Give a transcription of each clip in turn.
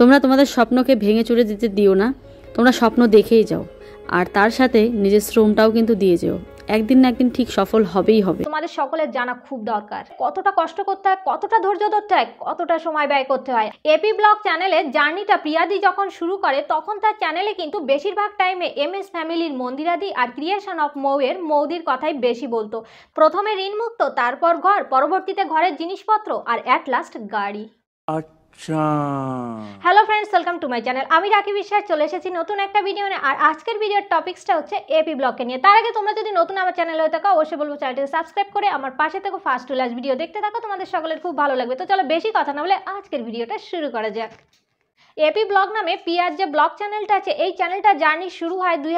তোমরা তোমাদের স্বপ্নকে ভেঙে চড়ে দিতে দিও না তোমরা স্বপ্ন দেখেই যাও আর তার সাথে নিজের শ্রমটাও কিন্তু দিয়ে যেও একদিন না একদিন ঠিক সফল হবেই হবে তোমাদের সকলের জানা খুব দরকার কতটা কষ্ট করতে হয় কতটা ধৈর্য ধরতে হয় কতটা সময় ব্যয় করতে হয় এপি ব্লগ চ্যানেলে জার্নিটা প্রিয়াদি যখন শুরু করে তখন তার চ্যানেলে কিন্তু বেশিরভাগ টাইমে এম এস ফ্যামিলির মন্দিরাদি আর ক্রিয়েশন অফ মৌ এর মৌদির কথাই বেশি বলতো প্রথমে ঋণমুক্ত তারপর ঘর পরবর্তীতে ঘরের জিনিসপত্র আর অ্যাট লাস্ট গাড়ি আর hello friends welcome to my channel আমি রাকি বিশ্বাস চলে এসেছি নতুন একটা ভিডিও নিয়ে আর আজকের ভিডিওর টপিকসটা হচ্ছে এপি ব্লকে নিয়ে তার আগে তোমরা যদি নতুন আমার চ্যানেল হয়ে থাকো অবশ্যই বলবো চ্যানেলটিকে সাবস্ক্রাইব করে আমার পাশে থেকে ফার্স্ট টু লাস্ট ভিডিও দেখতে থাকো তোমাদের সকলের খুব ভালো লাগবে তো চলো বেশি কথা না বলে আজকের ভিডিওটা শুরু করা যাক এপি ব্লগ নামে পিয়ার যে ব্লগ চ্যানেলটা আছে এই চ্যানেলটা জার্নি শুরু হয় দুই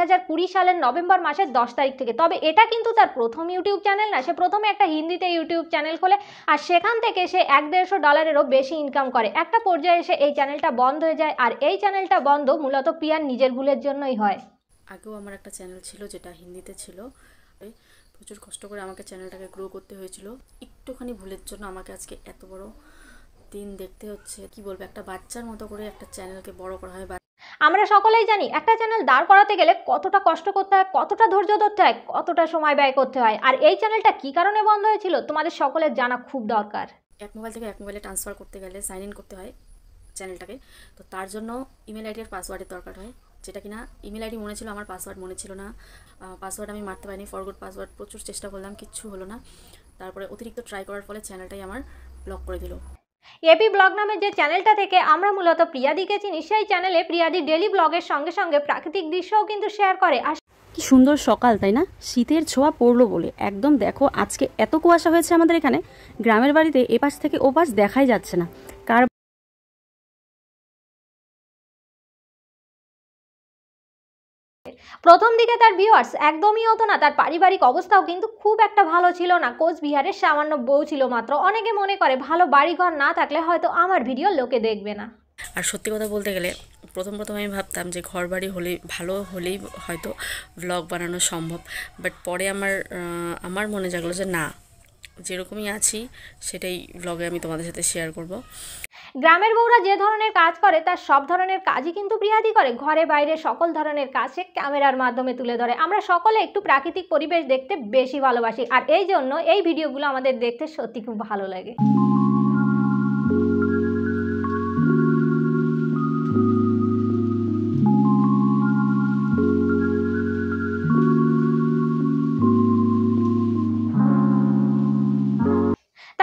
সালের নভেম্বর মাসের দশ তারিখ থেকে তবে এটা কিন্তু তার প্রথম ইউটিউব চ্যানেল না সে প্রথমে একটা হিন্দিতে ইউটিউব চ্যানেল খোলে আর সেখান থেকে সে এক দেড়শো ডলারেরও বেশি ইনকাম করে একটা পর্যায়ে এসে এই চ্যানেলটা বন্ধ হয়ে যায় আর এই চ্যানেলটা বন্ধ মূলত পিয়ার নিজের ভুলের জন্যই হয় আগেও আমার একটা চ্যানেল ছিল যেটা হিন্দিতে ছিল প্রচুর কষ্ট করে আমাকে চ্যানেলটাকে গ্রো করতে হয়েছিল একটুখানি ভুলের জন্য আমাকে আজকে এত বড় দিন দেখতে হচ্ছে কি বলবো একটা বাচ্চার মতো করে একটা চ্যানেলকে বড় করা হয় আমরা সকলেই জানি একটা চ্যানেল দাঁড় করাতে গেলে কতটা কষ্ট করতে হয় কতটা ধৈর্য ধরতে হয় কতটা সময় ব্যয় করতে হয় আর এই চ্যানেলটা কি কারণে বন্ধ হয়েছিল তোমাদের সকলের জানা খুব দরকার এক মোবাইল থেকে এক মোবাইলে ট্রান্সফার করতে গেলে সাইন ইন করতে হয় চ্যানেলটাকে তো তার জন্য ইমেল আইডি আর পাসওয়ার্ডের দরকার হয় যেটা কিনা ইমেল আইডি মনে ছিল আমার পাসওয়ার্ড মনে ছিল না পাসওয়ার্ড আমি মারতে পারিনি ফরগুড পাসওয়ার্ড প্রচুর চেষ্টা করলাম কিচ্ছু হলো না তারপরে অতিরিক্ত ট্রাই করার ফলে চ্যানেলটাই আমার ব্লক করে দিল এপি ব্লগ নামের যে চ্যানেলটা থেকে আমরা মূলত প্রিয়াদিকে চিনি সেই চ্যানেলে প্রিয়াদি ডেলি ব্লগের সঙ্গে সঙ্গে প্রাকৃতিক দৃশ্যও কিন্তু শেয়ার করে আর কি সুন্দর সকাল তাই না শীতের ছোঁয়া পড়লো বলে একদম দেখো আজকে এত কুয়াশা হয়েছে আমাদের এখানে গ্রামের বাড়িতে এপাশ থেকে ওপাশ দেখাই যাচ্ছে না প্রথম দিকে তার ভিউয়ার্স একদমই হতো না তার পারিবারিক অবস্থাও কিন্তু খুব একটা ভালো ছিল না কোচ বিহারের সামান্য বউ ছিল মাত্র অনেকে মনে করে ভালো বাড়িঘর না থাকলে হয়তো আমার ভিডিও লোকে দেখবে না আর সত্যি কথা বলতে গেলে প্রথম প্রথম আমি ভাবতাম যে ঘর বাড়ি হলেই ভালো হলেই হয়তো ব্লগ বানানো সম্ভব বাট পরে আমার আমার মনে জাগলো যে না যেরকমই আছি সেটাই ব্লগে আমি তোমাদের সাথে শেয়ার করব। গ্রামের বউরা যে ধরনের কাজ করে তার সব ধরনের কাজই কিন্তু প্রিয়াদি করে ঘরে বাইরে সকল ধরনের কাজ সে ক্যামেরার মাধ্যমে তুলে ধরে আমরা সকলে একটু প্রাকৃতিক পরিবেশ দেখতে বেশি ভালোবাসি আর এই জন্য এই ভিডিওগুলো আমাদের দেখতে সত্যি খুব ভালো লাগে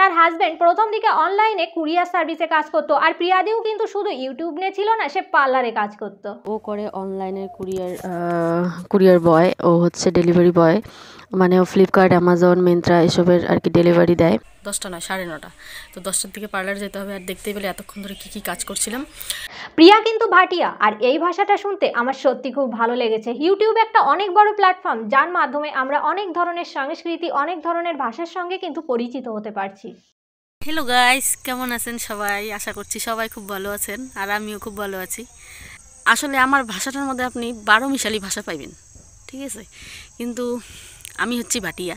তার হাজব্যান্ড প্রথম দিকে অনলাইনে কুরিয়ার সার্ভিসে কাজ করতো আর প্রিয়াদিও কিন্তু শুধু ইউটিউব নিয়ে ছিল না সে পার্লারে কাজ করত ও করে অনলাইনের কুরিয়ার কুরিয়ার বয় ও হচ্ছে ডেলিভারি বয় মানে ও ফ্লিপকার্ট অ্যামাজন মিন্ত্রা এসবের আর কি ডেলিভারি দেয় দশটা নয় সাড়ে নটা তো দশটার দিকে পার্লার যেতে হবে আর দেখতেই পেলে এতক্ষণ ধরে কী কী কাজ করছিলাম প্রিয়া কিন্তু ভাটিয়া আর এই ভাষাটা শুনতে আমার সত্যি খুব ভালো লেগেছে ইউটিউব একটা অনেক বড় প্ল্যাটফর্ম যার মাধ্যমে আমরা অনেক ধরনের সংস্কৃতি অনেক ধরনের ভাষার সঙ্গে কিন্তু পরিচিত হতে পারছি হ্যালো গাইস কেমন আছেন সবাই আশা করছি সবাই খুব ভালো আছেন আর আমিও খুব ভালো আছি আসলে আমার ভাষাটার মধ্যে আপনি বারো মিশালি ভাষা পাইবেন ঠিক আছে কিন্তু আমি হচ্ছি ভাটিয়া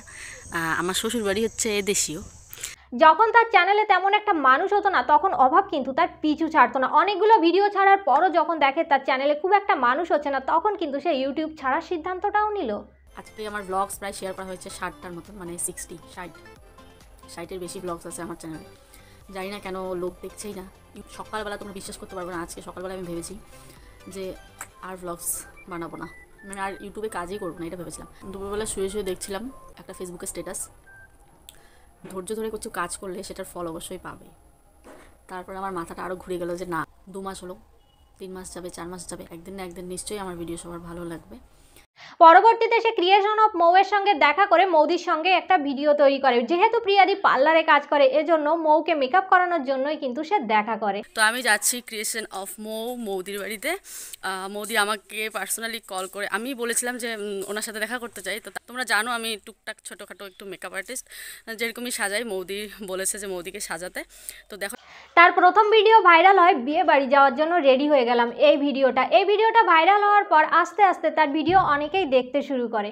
আমার শ্বশুর বাড়ি হচ্ছে এদেশীয় যখন তার চ্যানেলে তেমন একটা মানুষ হতো না তখন অভাব কিন্তু তার পিছু ছাড়তো না অনেকগুলো ভিডিও ছাড়ার পরও যখন দেখে তার চ্যানেলে খুব একটা মানুষ হচ্ছে না তখন কিন্তু সে ইউটিউব ছাড়ার সিদ্ধান্তটাও নিল আজকে আচ্ছা, আমার ব্লগস প্রায় শেয়ার করা হয়েছে ষাটটার মতন মানে সিক্সটি ষাট ষাটের বেশি ব্লগস আছে আমার চ্যানেলে জানি না কেন লোক দেখছেই না সকালবেলা তোমরা বিশ্বাস করতে পারবে না আজকে সকালবেলা আমি ভেবেছি যে আর ব্লগস বানাবো না মানে আর ইউটিউবে কাজই করবো না এটা ভেবেছিলাম দুপুরবেলা শুয়ে শুয়ে দেখছিলাম একটা ফেসবুকে স্ট্যাটাস ধৈর্য ধরে কিছু কাজ করলে সেটার ফল অবশ্যই পাবে তারপর আমার মাথাটা আরও ঘুরে গেল যে না দু মাস হলো তিন মাস যাবে চার মাস যাবে একদিন না একদিন নিশ্চয়ই আমার ভিডিও সবার ভালো লাগবে পরবর্তীতে সে ক্রিয়েশন অফ মৌয়ের সঙ্গে দেখা করে মৌদির সঙ্গে একটা ভিডিও তৈরি করে যেহেতু প্রিয়াদি পার্লারে কাজ করে এজন্য মৌকে মেকআপ করানোর জন্যই কিন্তু সে দেখা করে তো আমি যাচ্ছি ক্রিয়েশন অফ মৌ মৌদির বাড়িতে মৌদি আমাকে পার্সোনালি কল করে আমি বলেছিলাম যে ওনার সাথে দেখা করতে চাই তো তোমরা জানো আমি টুকটাক ছোটোখাটো একটু মেকআপ আর্টিস্ট যেরকমই সাজাই মৌদি বলেছে যে মৌদিকে সাজাতে তো দেখো তার প্রথম ভিডিও ভাইরাল হয় বিয়ে বাড়ি যাওয়ার জন্য রেডি হয়ে গেলাম এই ভিডিওটা এই ভিডিওটা ভাইরাল হওয়ার পর আস্তে আস্তে তার ভিডিও অনেকেই দেখতে শুরু করে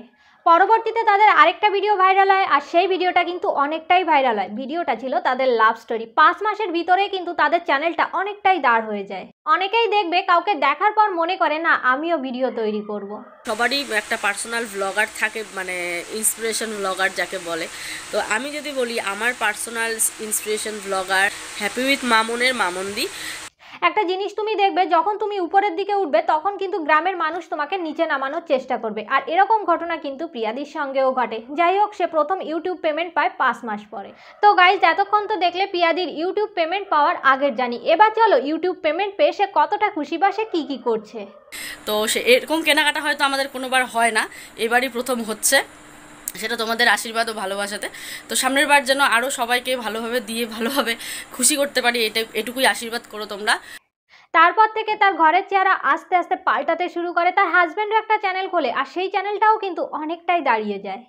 পরবর্তীতে তাদের আরেকটা ভিডিও ভাইরাল হয় আর সেই ভিডিওটা কিন্তু অনেকটাই ভাইরাল হয় ভিডিওটা ছিল তাদের লাভ স্টোরি পাঁচ মাসের ভিতরে কিন্তু তাদের চ্যানেলটা অনেকটাই দাঁড় হয়ে যায় অনেকেই দেখবে কাউকে দেখার পর মনে করে না আমিও ভিডিও তৈরি করব। সবারই একটা পার্সোনাল ব্লগার থাকে মানে ইন্সপিরেশন ব্লগার যাকে বলে তো আমি যদি বলি আমার personal inspiration blogger happy with মামুনের মামন্দি একটা জিনিস তুমি দেখবে যখন তুমি উপরের দিকে উঠবে তখন কিন্তু গ্রামের মানুষ তোমাকে নিচে নামানোর চেষ্টা করবে আর এরকম ঘটনা কিন্তু প্রিয়াদির সঙ্গেও ঘটে যাই হোক সে প্রথম ইউটিউব পেমেন্ট পায় পাঁচ মাস পরে তো গাইজ এতক্ষণ তো দেখলে প্রিয়াদির ইউটিউব পেমেন্ট পাওয়ার আগের জানি এবার চলো ইউটিউব পেমেন্ট পেয়ে সে কতটা খুশি বা সে কী কী করছে তো সে এরকম কেনাকাটা হয়তো আমাদের কোনোবার হয় না এবারই প্রথম হচ্ছে সেটা তোমাদের আশীর্বাদ ও ভালোবাসাতে তো সামনের বার যেন আরও সবাইকে ভালোভাবে দিয়ে ভালোভাবে খুশি করতে পারি এটা এটুকুই আশীর্বাদ করো তোমরা তারপর থেকে তার ঘরের চেহারা আস্তে আস্তে পাল্টাতে শুরু করে তার হাজব্যান্ডও একটা চ্যানেল খোলে আর সেই চ্যানেলটাও কিন্তু অনেকটাই দাঁড়িয়ে যায়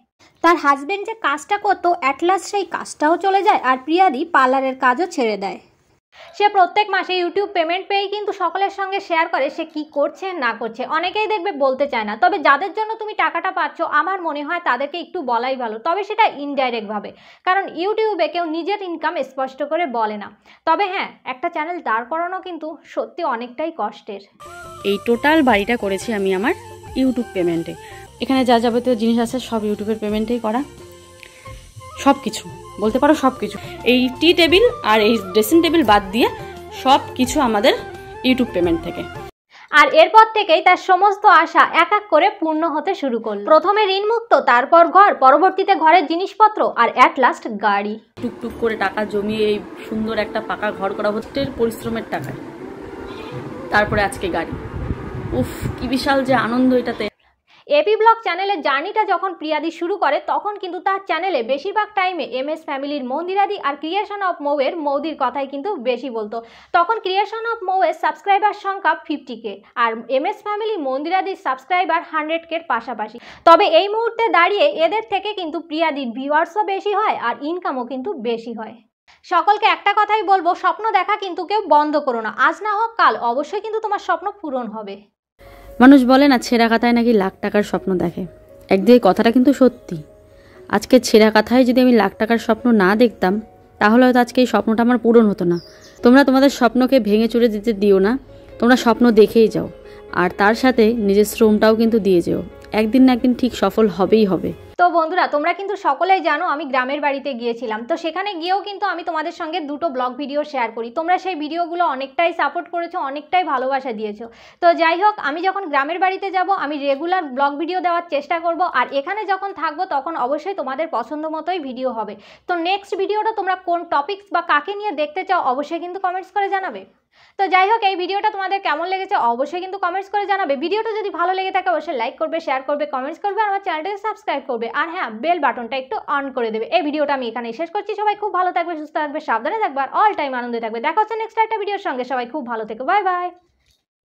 তার হাজব্যান্ড যে কাজটা করতো অ্যাটলাস সেই কাজটাও চলে যায় আর প্রিয়াদি পার্লারের কাজও ছেড়ে দেয় সে প্রত্যেক মাসে ইউটিউব পেমেন্ট পেয়েই কিন্তু সকলের সঙ্গে শেয়ার করে সে কি করছে না করছে অনেকেই দেখবে বলতে চায় না তবে যাদের জন্য তুমি টাকাটা পাচ্ছ আমার মনে হয় তাদেরকে একটু বলাই ভালো তবে সেটা ইনডাইরেক্টভাবে কারণ ইউটিউবে কেউ নিজের ইনকাম স্পষ্ট করে বলে না তবে হ্যাঁ একটা চ্যানেল দাঁড় করানো কিন্তু সত্যি অনেকটাই কষ্টের এই টোটাল বাড়িটা করেছি আমি আমার ইউটিউব পেমেন্টে এখানে যা যাবতীয় জিনিস আছে সব ইউটিউবের পেমেন্টেই করা সব কিছু বলতে পারো সব কিছু এই টি টেবিল আর এই ড্রেসিং টেবিল বাদ দিয়ে সব কিছু আমাদের ইউটিউব পেমেন্ট থেকে আর এরপর থেকেই তার সমস্ত আশা এক এক করে পূর্ণ হতে শুরু করল প্রথমে ঋণমুক্ত তারপর ঘর পরবর্তীতে ঘরের জিনিসপত্র আর অ্যাট লাস্ট গাড়ি টুকটুক করে টাকা জমিয়ে এই সুন্দর একটা পাকা ঘর করা হচ্ছে পরিশ্রমের টাকায় তারপরে আজকে গাড়ি উফ কি বিশাল যে আনন্দ এটাতে এপি ব্লগ চ্যানেলের জার্নিটা যখন প্রিয়াদি শুরু করে তখন কিন্তু তার চ্যানেলে বেশিরভাগ টাইমে এম এস ফ্যামিলির মন্দিরাদি আর ক্রিয়েশন অফ মৌয়ের মৌদির কথাই কিন্তু বেশি বলতো তখন ক্রিয়েশন অফ মৌয়ের সাবস্ক্রাইবার সংখ্যা ফিফটি কে আর এম এস ফ্যামিলি মন্দিরাদির সাবস্ক্রাইবার হান্ড্রেড কের পাশাপাশি তবে এই মুহূর্তে দাঁড়িয়ে এদের থেকে কিন্তু প্রিয়াদির ভিউয়ার্সও বেশি হয় আর ইনকামও কিন্তু বেশি হয় সকলকে একটা কথাই বলবো স্বপ্ন দেখা কিন্তু কেউ বন্ধ করো না আজ না হোক কাল অবশ্যই কিন্তু তোমার স্বপ্ন পূরণ হবে মানুষ বলে না ছেঁড়া কাথায় নাকি লাখ টাকার স্বপ্ন দেখে একদিকে কথাটা কিন্তু সত্যি আজকে ছেঁড়া কাথায় যদি আমি লাখ টাকার স্বপ্ন না দেখতাম তাহলে হয়তো আজকে এই স্বপ্নটা আমার পূরণ হতো না তোমরা তোমাদের স্বপ্নকে ভেঙে চড়ে দিতে দিও না তোমরা স্বপ্ন দেখেই যাও আর তার সাথে নিজের শ্রমটাও কিন্তু দিয়ে যেও একদিন না একদিন ঠিক সফল হবেই হবে তো বন্ধুরা তোমরা কিন্তু সকলেই জানো আমি গ্রামের বাড়িতে গিয়েছিলাম তো সেখানে গিয়েও কিন্তু আমি তোমাদের সঙ্গে দুটো ব্লগ ভিডিও শেয়ার করি তোমরা সেই ভিডিওগুলো অনেকটাই সাপোর্ট করেছো অনেকটাই ভালোবাসা দিয়েছো তো যাই হোক আমি যখন গ্রামের বাড়িতে যাব আমি রেগুলার ব্লগ ভিডিও দেওয়ার চেষ্টা করব আর এখানে যখন থাকবো তখন অবশ্যই তোমাদের পছন্দ মতোই ভিডিও হবে তো নেক্সট ভিডিওটা তোমরা কোন টপিকস বা কাকে নিয়ে দেখতে চাও অবশ্যই কিন্তু কমেন্টস করে জানাবে তো যাই হোক এই ভিডিওটা তোমাদের কেমন লেগেছে অবশ্যই কিন্তু কমেন্টস করে জানাবে ভিডিওটা যদি ভালো লেগে থাকে অবশ্যই লাইক করবে শেয়ার করবে কমেন্টস করবে আর আমার চ্যানেলটাকে সাবস্ক্রাইব করবে আর হ্যাঁ বেল বাটনটা একটু অন করে দেবে এই ভিডিওটা আমি এখানেই শেষ করছি সবাই খুব ভালো থাকবে সুস্থ থাকবে সাবধানে থাকবে আর অল টাইম আনন্দে থাকবে দেখা হচ্ছে নেক্সট একটা ভিডিওর সঙ্গে সবাই খুব ভালো থেকো বাই বাই